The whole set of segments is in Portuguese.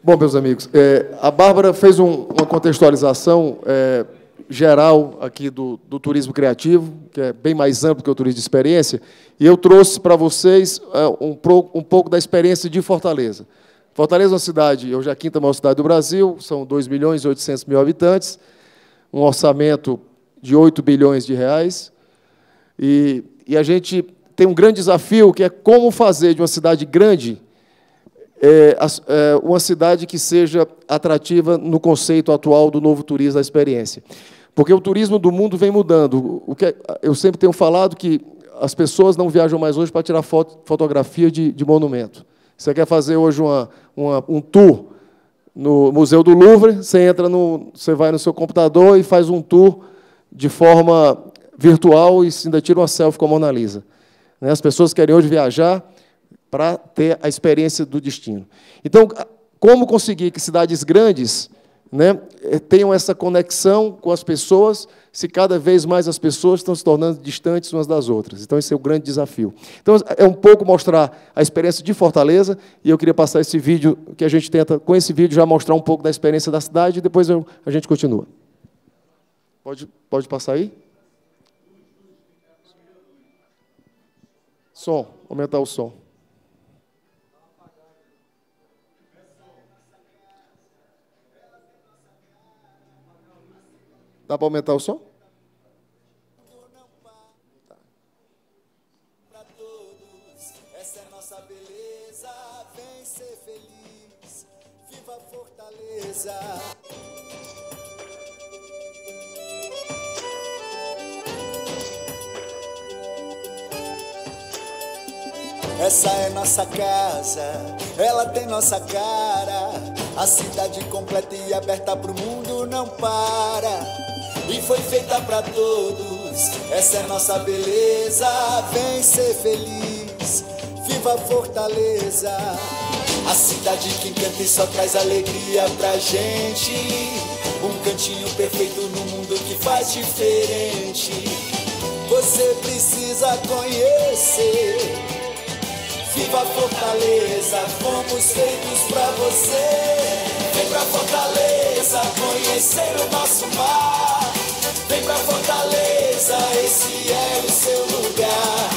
Bom, meus amigos, é, a Bárbara fez um, uma contextualização é, geral aqui do, do, turismo criativo, que é bem mais amplo que o turismo de experiência, e eu trouxe para vocês é, um, um, pouco da experiência de Fortaleza. Fortaleza é uma cidade, hoje é a quinta maior cidade do Brasil, são 2 milhões e 800 mil habitantes, um orçamento de 8 bilhões de reais, e, e a gente tem um grande desafio que é como fazer de uma cidade grande é, é, uma cidade que seja atrativa no conceito atual do novo turismo da experiência. Porque o turismo do mundo vem mudando. O que é, eu sempre tenho falado que as pessoas não viajam mais hoje para tirar foto, fotografia de, de monumento. Você quer fazer hoje uma, uma, um tour no Museu do Louvre, você entra no, você vai no seu computador e faz um tour de forma virtual e ainda tira uma selfie com a Mona Lisa. Né? As pessoas querem hoje viajar para ter a experiência do destino. Então, como conseguir que cidades grandes né, eh, tenham essa conexão com as pessoas, se cada vez mais as pessoas estão se tornando distantes umas das outras? Então, esse é o grande desafio. Então, é um pouco mostrar a experiência de Fortaleza, e eu queria passar esse vídeo, que a gente tenta, com esse vídeo, já mostrar um pouco da experiência da cidade, e depois eu, a gente continua. Pode, pode passar aí? Som, aumentar o som. Dá para aumentar o som? Essa é nossa casa, ela tem nossa cara. A cidade completa e aberta pro mundo não para. E foi feita para todos, essa é nossa beleza. Vem ser feliz, viva Fortaleza. A cidade que encanta e só traz alegria pra gente. Um cantinho perfeito no mundo que faz diferente. Você precisa conhecer Viva Fortaleza, fomos feitos pra você. Vem pra Fortaleza conhecer o nosso mar. Vem pra Fortaleza, esse é o seu lugar.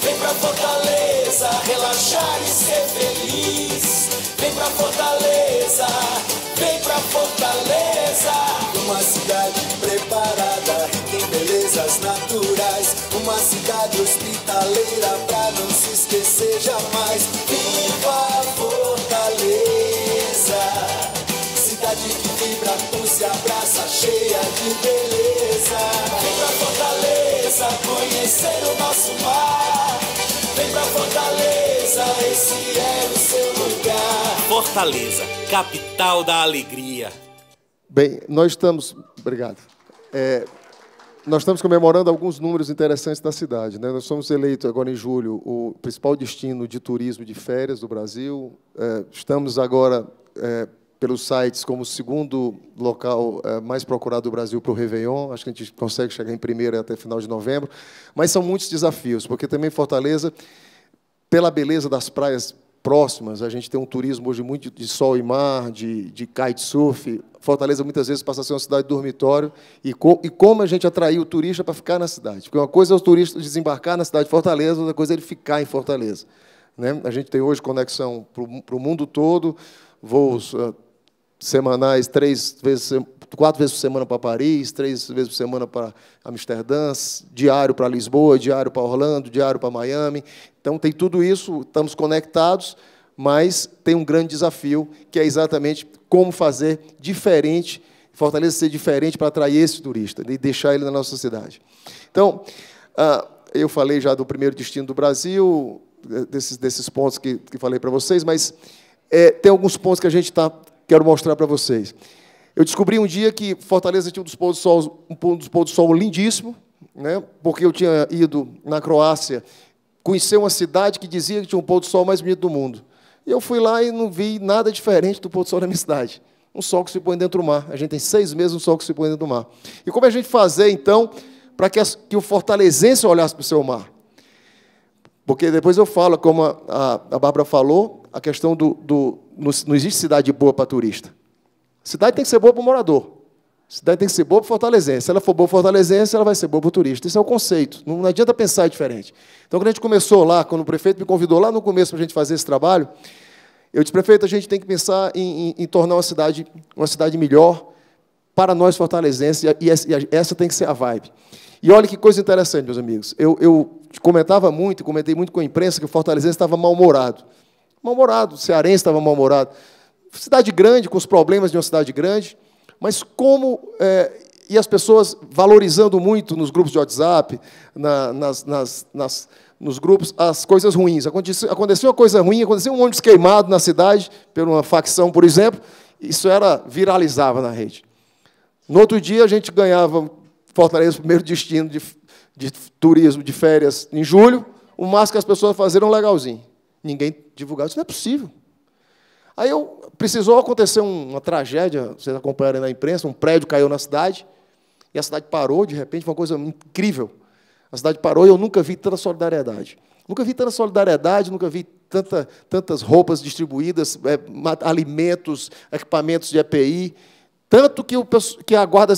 Vem pra Fortaleza, relaxar e ser feliz. Vem pra Fortaleza, vem pra Fortaleza, uma cidade preparada belezas naturais. Uma cidade hospitaleira pra não se esquecer jamais. Viva Fortaleza, cidade que vibra, tu se abraça, cheia de beleza. Vem pra Fortaleza conhecer o nosso mar. Vem pra Fortaleza, esse é o seu lugar. Fortaleza, capital da alegria. Bem, nós estamos. Obrigado. É, nós estamos comemorando alguns números interessantes da cidade. Né? Nós somos eleitos agora em julho o principal destino de turismo de férias do Brasil. É, estamos agora, é, pelos sites, como o segundo local é, mais procurado do Brasil para o Réveillon. Acho que a gente consegue chegar em primeiro até final de novembro. Mas são muitos desafios, porque também Fortaleza, pela beleza das praias próximas. A gente tem um turismo hoje muito de sol e mar, de, de kitesurf. Fortaleza muitas vezes passa a ser uma cidade dormitório. E, co, e como a gente atraiu o turista para ficar na cidade? Porque uma coisa é o turista desembarcar na cidade de Fortaleza, outra coisa é ele ficar em Fortaleza. Né? A gente tem hoje conexão para o mundo todo, voos eh, semanais, três vezes, quatro vezes por semana para Paris, três vezes por semana para Amsterdã, diário para Lisboa, diário para Orlando, diário para Miami. Então tem tudo isso, estamos conectados, mas tem um grande desafio que é exatamente como fazer diferente, Fortaleza ser diferente para atrair esse turista e deixar ele na nossa cidade. Então, ah, eu falei já do primeiro destino do Brasil, desses, desses pontos que, que falei para vocês, mas é, tem alguns pontos que a gente está quero mostrar para vocês. Eu descobri um dia que Fortaleza tinha um dos pôr do sol, um pôr do, sol lindíssimo, né? porque eu tinha ido na Croácia conhecer uma cidade que dizia que tinha um pôr do sol mais bonito do mundo. E eu fui lá e não vi nada diferente do pôr do sol da minha cidade. Um sol que se põe dentro do mar. A gente tem seis meses um sol que se põe dentro do mar. E como a gente fazer, então, para que, que o fortalezense olhasse para o seu mar? Porque depois eu falo, como a, a, Bárbara falou, a questão do. do não, não existe cidade boa para turista. Cidade tem que ser boa para o morador. Cidade tem que ser boa para fortalezense. Se ela for boa para fortalezense, ela vai ser boa para o turista. Esse é o conceito. Não, não adianta pensar diferente. Então, quando a gente começou lá, quando o prefeito me convidou lá no começo para a gente fazer esse trabalho, eu disse, prefeito, a gente tem que pensar em, em, em tornar uma cidade, uma cidade melhor para nós fortalezenses, e, e, e essa tem que ser a vibe. E olha que coisa interessante, meus amigos. Eu, eu comentava muito, comentei muito com a imprensa que o Fortaleza estava mal-humorado. Mal-humorado, o Cearense estava mal-humorado. Cidade grande, com os problemas de uma cidade grande, mas como. É, e as pessoas valorizando muito nos grupos de WhatsApp, na, nas, nas, nas nos grupos as coisas ruins. Aconteceu, aconteceu uma coisa ruim, aconteceu um ônibus queimado na cidade, por uma facção, por exemplo, isso era viralizava na rede. No outro dia, a gente ganhava Fortaleza, primeiro destino de, de turismo, de férias, em julho, o máximo que as pessoas fizeram é legalzinho. Ninguém divulgava. Isso não é possível. Aí eu, precisou acontecer uma tragédia, vocês acompanharam na imprensa, um prédio caiu na cidade, e a cidade parou, de repente, uma coisa incrível. A cidade parou e eu nunca vi tanta solidariedade. Nunca vi tanta solidariedade, nunca vi tanta, tantas roupas distribuídas, é, alimentos, equipamentos de EPI. Tanto que, o, que a guarda,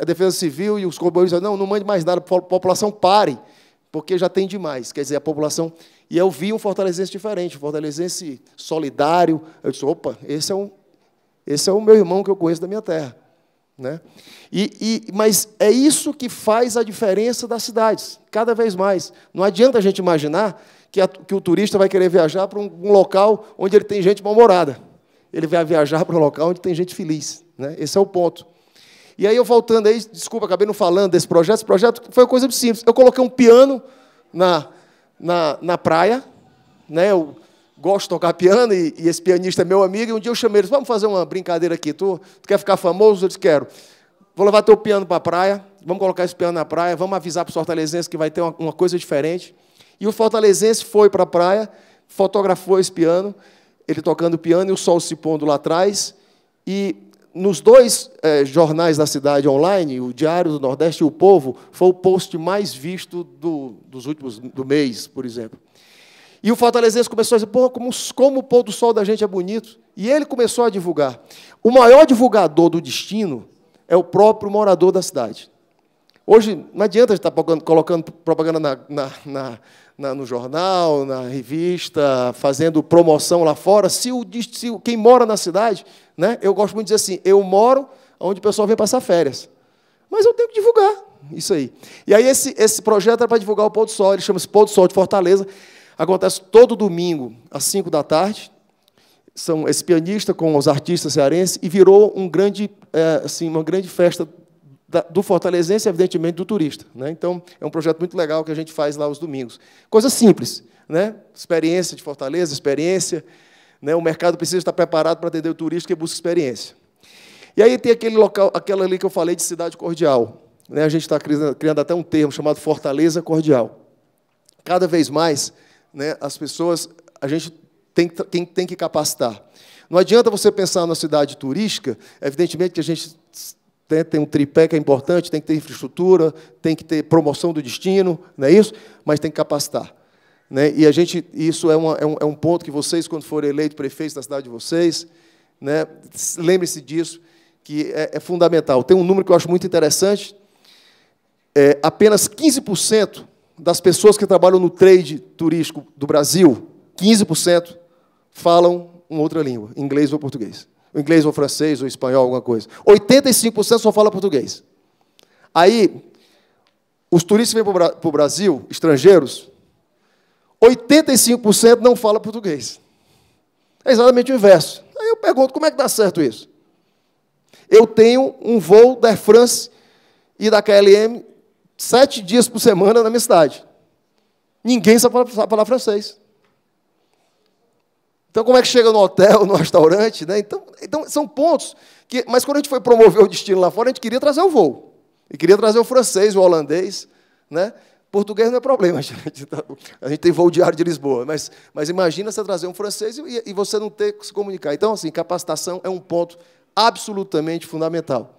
a defesa civil e os comboios dizem, não, não mande mais nada, a população pare, porque já tem demais. Quer dizer, a população. E eu vi um fortalezense diferente, um fortalezense solidário. Eu disse, opa, esse é, um, esse é o meu irmão que eu conheço da minha terra. Né? E, e, mas é isso que faz a diferença das cidades, cada vez mais. Não adianta a gente imaginar que, a, que o turista vai querer viajar para um, um local onde ele tem gente mal-humorada. Ele vai viajar para um local onde tem gente feliz. Né? Esse é o ponto. E aí eu voltando aí, desculpa, acabei não falando desse projeto. Esse projeto foi uma coisa simples. Eu coloquei um piano na, na, na praia, né? Eu gosto de tocar piano e, e esse pianista é meu amigo. E um dia eu chamei ele, vamos fazer uma brincadeira aqui. Tu, tu quer ficar famoso? Eu disse quero. Vou levar teu piano para a praia. Vamos colocar esse piano na praia. Vamos avisar para os fortalezenses que vai ter uma, uma coisa diferente. E o fortalezense foi para a praia, fotografou esse piano, ele tocando piano e o sol se pondo lá atrás. E nos dois é, jornais da cidade online, o Diário do Nordeste e o Povo, foi o post mais visto do, dos últimos do mês, por exemplo. E o fortalezense começou a dizer, Pô, como, como o pôr do sol da gente é bonito. E ele começou a divulgar. O maior divulgador do destino é o próprio morador da cidade. Hoje, não adianta estar colocando propaganda na, na, na na, no jornal, na revista, fazendo promoção lá fora, se, o, se quem mora na cidade né? Eu gosto muito de dizer assim: eu moro onde o pessoal vem passar férias. Mas eu tenho que divulgar isso aí. E aí, esse, esse projeto era para divulgar o Pôr do Sol, ele chama-se Pôr do Sol de Fortaleza. Acontece todo domingo, às 5 da tarde. São esse pianista com os artistas cearenses e virou um grande, é, assim, uma grande festa do fortalezense, e, evidentemente, do turista. Né? Então, é um projeto muito legal que a gente faz lá os domingos. Coisa simples, né? experiência de Fortaleza, experiência né? O mercado precisa estar preparado para atender o turista que busca experiência. E aí tem aquele local, aquela ali que eu falei de cidade cordial. Né? A gente está criando, até um termo chamado fortaleza cordial. Cada vez mais, né, as pessoas, a gente tem, tem, tem que capacitar. Não adianta você pensar na cidade turística, evidentemente que a gente tem, um tripé que é importante, tem que ter infraestrutura, tem que ter promoção do destino, não é isso? Mas tem que capacitar. Né? E a gente, isso é, uma, é, um, é um ponto que vocês, quando forem eleitos prefeitos da cidade de vocês, né? lembrem-se disso, que é, é, fundamental. Tem um número que eu acho muito interessante: é, apenas 15% das pessoas que trabalham no trade turístico do Brasil, 15%, falam uma outra língua, inglês ou português. inglês ou francês ou espanhol, alguma coisa. 85% só fala português. Aí, os turistas que vêm para o Brasil, estrangeiros, 85% não fala português. É exatamente o inverso. Aí eu pergunto, como é que dá certo isso? Eu tenho um voo da Air France e da KLM sete dias por semana na minha cidade. Ninguém sabe falar, sabe falar francês. Então, como é que chega no hotel, no restaurante? Né? Então, então, são pontos que. Mas quando a gente foi promover o destino lá fora, a gente queria trazer o voo. E queria trazer o francês, o holandês. Né? Português não é problema, a gente, tá? a gente tem voo diário de Lisboa, mas, mas imagina você trazer um francês e, e você não ter que se comunicar. Então, assim, capacitação é um ponto absolutamente fundamental.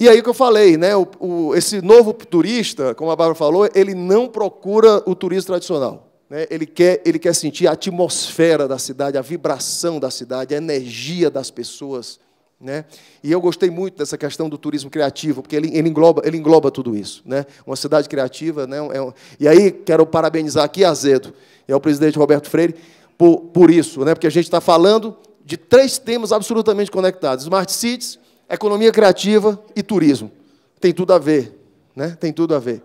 E aí o que eu falei, né? O, o, esse novo turista, como a Bárbara falou, ele não procura o turismo tradicional. Né? Ele, quer, ele quer sentir a atmosfera da cidade, a vibração da cidade, a energia das pessoas. Né? E eu gostei muito dessa questão do turismo criativo, porque ele, ele, engloba, ele engloba tudo isso. Né? Uma cidade criativa. Né? É um... É e aí, quero parabenizar aqui Azedo, é e ao presidente Roberto Freire por, por isso, né? porque a gente está falando de três temas absolutamente conectados: smart cities, economia criativa e turismo. Tem tudo a ver. Né? Tem tudo a ver.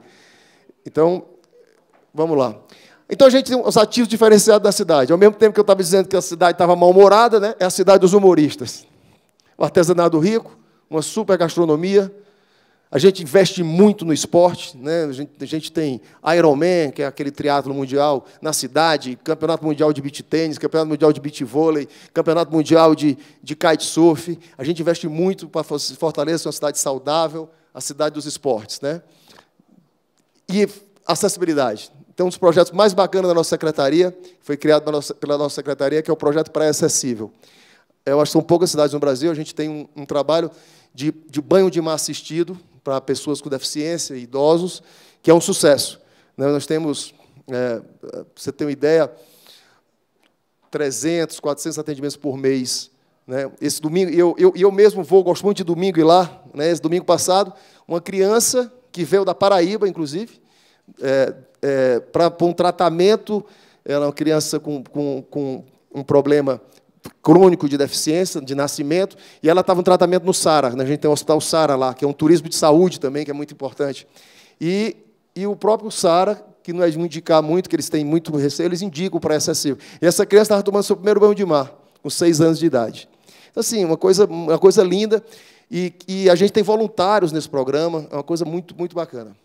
Então, vamos lá. Então a gente tem os ativos diferenciados da cidade. Ao mesmo tempo que eu estava dizendo que a cidade estava mal-humorada, né? é a cidade dos humoristas o artesanato rico, uma super gastronomia. A gente investe muito no esporte, né? a, gente, a gente tem Ironman, que é aquele triatlo mundial na cidade, Campeonato Mundial de Beach Tênis, Campeonato Mundial de Beach Vôlei, Campeonato Mundial de, de Kitesurf. A gente investe muito para fortalecer uma cidade saudável, a cidade dos esportes. Né? E acessibilidade. Então, um dos projetos mais bacanas da nossa secretaria, foi criado pela nossa secretaria, que é o projeto Praia Acessível. É, eu acho que são poucas cidades no Brasil, a gente tem um, um trabalho de, de, banho de mar assistido para pessoas com deficiência, idosos, que é um sucesso. Né? Nós temos, é, você tem uma ideia, 300, 400 atendimentos por mês. Né? Esse domingo, eu, eu, eu mesmo vou, gosto muito de domingo ir lá. Né? Esse domingo passado, uma criança que veio da Paraíba, inclusive, é, é, para um tratamento, ela é uma criança com, com, com um problema crônico de deficiência, de nascimento, e ela estava em tratamento no Sara. Né? A gente tem o Hospital Sara lá, que é um turismo de saúde também, que é muito importante. E, e o próprio Sara, que não é de indicar muito, que eles têm muito receio, eles indicam para excessivo. E essa criança estava tomando seu primeiro banho de mar, com seis anos de idade. Então, assim, uma coisa, uma coisa linda. E, e a gente tem voluntários nesse programa, é uma coisa muito, muito bacana.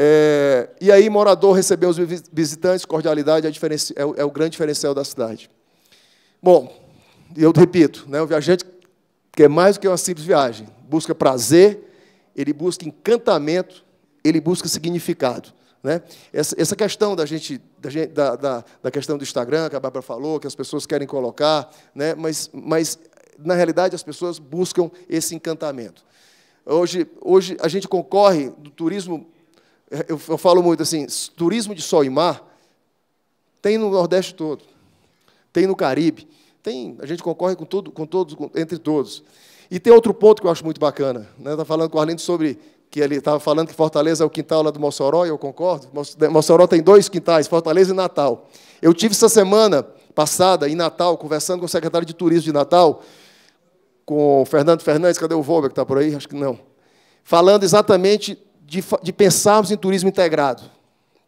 É, e aí, morador recebeu os visitantes, cordialidade é, é, o, é o grande diferencial da cidade. Bom, eu repito, né, o viajante quer mais do que uma simples viagem. Busca prazer, ele busca encantamento, ele busca significado. Né? Essa, essa questão da gente, da, gente da, da, da, questão do Instagram, que a Bárbara falou, que as pessoas querem colocar, né? mas, mas, na realidade, as pessoas buscam esse encantamento. Hoje, hoje a gente concorre do turismo, eu, eu falo muito assim, turismo de sol e mar, tem no Nordeste todo tem no Caribe, tem, a gente concorre com, tudo, com todos, com, entre todos. E tem outro ponto que eu acho muito bacana. né? Tá falando com o Arlindo sobre que ele estava falando que Fortaleza é o quintal lá do Mossoró, e eu concordo. Mossoró tem dois quintais, Fortaleza e Natal. Eu tive essa semana passada em Natal, conversando com o secretário de Turismo de Natal, com o Fernando Fernandes, cadê o Volber que está por aí? Acho que não. Falando exatamente de, de pensarmos em turismo integrado.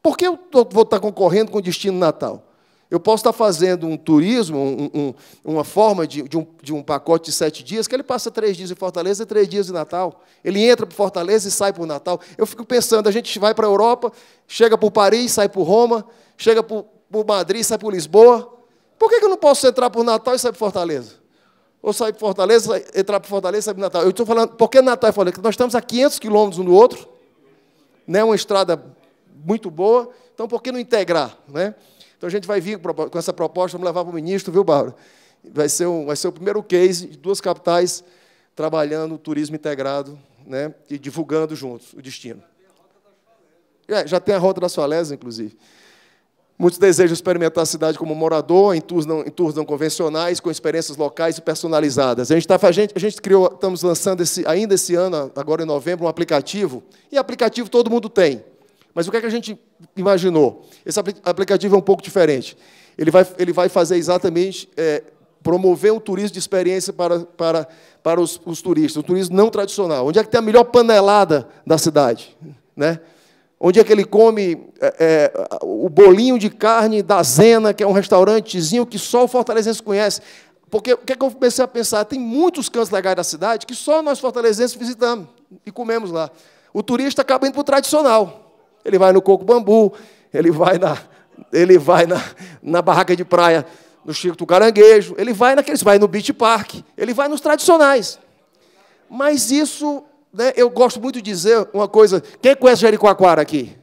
Por que eu vou estar tá concorrendo com o destino Natal? Eu posso estar fazendo um turismo, um, um, uma forma de, de, um, de, um, pacote de sete dias, que ele passa três dias em Fortaleza e três dias em Natal. Ele entra para Fortaleza e sai para o Natal. Eu fico pensando, a gente vai para a Europa, chega para Paris, sai para Roma, chega para Madrid, sai para Lisboa. Por que, que eu não posso entrar para o Natal e sair para Fortaleza? Ou sair para Fortaleza, entrar para Fortaleza e sair para Natal? Eu estou falando, por que Natal é Fortaleza? Nós estamos a 500 quilômetros um do outro, né? uma estrada muito boa, então por que não integrar? Né? Então a gente vai vir com essa proposta, vamos levar para o ministro, viu, Bárbara? Vai ser, um, vai ser o primeiro case de duas capitais trabalhando turismo integrado né, e divulgando juntos o destino. É, já tem a Rota das Falésias, inclusive. Muitos desejam experimentar a cidade como morador, em tours não, em tours não convencionais, com experiências locais e personalizadas. A gente, tá, a gente, a gente criou, estamos lançando esse, ainda esse ano, agora em novembro, um aplicativo. E aplicativo todo mundo tem. Mas o que, é que a gente imaginou? Esse aplicativo é um pouco diferente. Ele vai, ele vai fazer exatamente é, promover um turismo de experiência para, para, para os, os, turistas, um turismo não tradicional. Onde é que tem a melhor panelada da cidade? Né? Onde é que ele come é, é o bolinho de carne da Zena, que é um restaurantezinho que só o fortalezense conhece? Porque o que, é que eu comecei a pensar? Tem muitos cantos legais da cidade que só nós fortalezenses visitamos e comemos lá. O turista acaba indo para o tradicional ele vai no coco bambu, ele vai na, ele vai na, na barraca de praia no Chico do Caranguejo, ele vai naqueles, vai no Beach Park, ele vai nos tradicionais. Mas isso, né, eu gosto muito de dizer uma coisa. Quem conhece Jericoacoara aqui?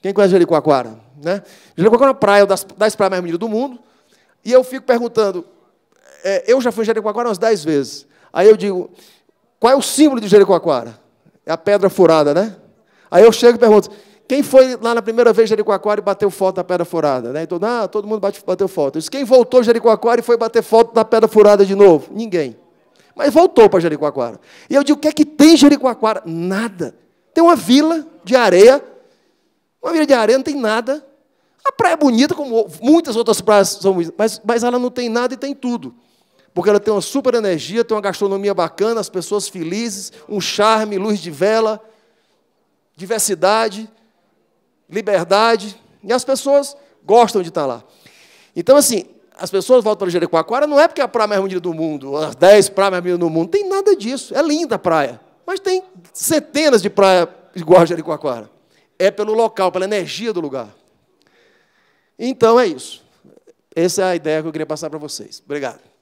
Quem conhece Jericoacoara? Né? Jericoacoara é uma praia das, das praias mais bonitas do mundo. E eu fico perguntando, é, eu já fui em Jericoacoara umas dez vezes. Aí eu digo, qual é o símbolo de Jericoacoara? É a pedra furada, né? Aí eu chego e pergunto: quem foi lá na primeira vez Jericoacoara e bateu foto da pedra furada? Né? Então, ah, todo mundo bate, bateu foto. Eu disse, quem voltou Jericoacoara e foi bater foto da pedra furada de novo? Ninguém. Mas voltou para Jericoacoara. E eu digo, o que é que tem Jericoacoara? Nada. Tem uma vila de areia. Uma vila de areia, não tem nada. A praia é bonita, como muitas outras praias são, mas, mas ela não tem nada e tem tudo. Porque ela tem uma super energia, tem uma gastronomia bacana, as pessoas felizes, um charme, luz de vela diversidade, liberdade, e as pessoas gostam de estar lá. Então, assim, as pessoas voltam para Jericoacoara não é porque é a praia mais bonita do mundo, as 10 praias mais bonitas do mundo, tem nada disso. É linda a praia, mas tem centenas de praias igual a Jericoacoara. É pelo local, pela energia do lugar. Então é isso. Essa é a ideia que eu queria passar para vocês. Obrigado.